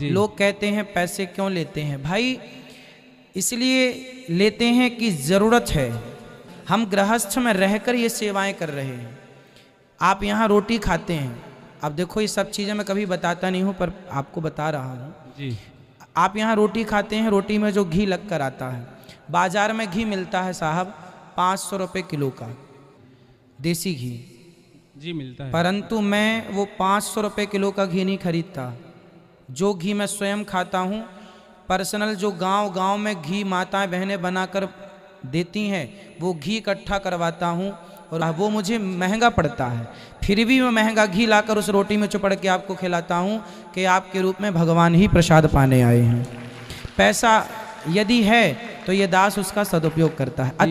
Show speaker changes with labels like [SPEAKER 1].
[SPEAKER 1] लोग कहते हैं पैसे क्यों लेते हैं भाई इसलिए लेते हैं कि ज़रूरत है हम गृहस्थ में रहकर ये सेवाएं कर रहे हैं आप यहाँ रोटी खाते हैं अब देखो ये सब चीज़ें मैं कभी बताता नहीं हूँ पर आपको बता रहा हूँ जी आप यहाँ रोटी खाते हैं रोटी में जो घी लग कर आता है बाज़ार में घी मिलता है साहब पाँच सौ रुपये किलो का देसी घी जी मिलता है परंतु मैं वो पाँच सौ रुपये किलो का घी नहीं खरीदता जो घी मैं स्वयं खाता हूँ पर्सनल जो गांव गांव में घी माताएं बहनें बनाकर देती हैं वो घी इकट्ठा करवाता हूँ और वो मुझे महंगा पड़ता है फिर भी मैं महंगा घी लाकर उस रोटी में चुपड़ के आपको खिलाता हूँ कि आपके रूप में भगवान ही प्रसाद पाने आए हैं पैसा यदि है तो ये दास उसका सदुपयोग करता है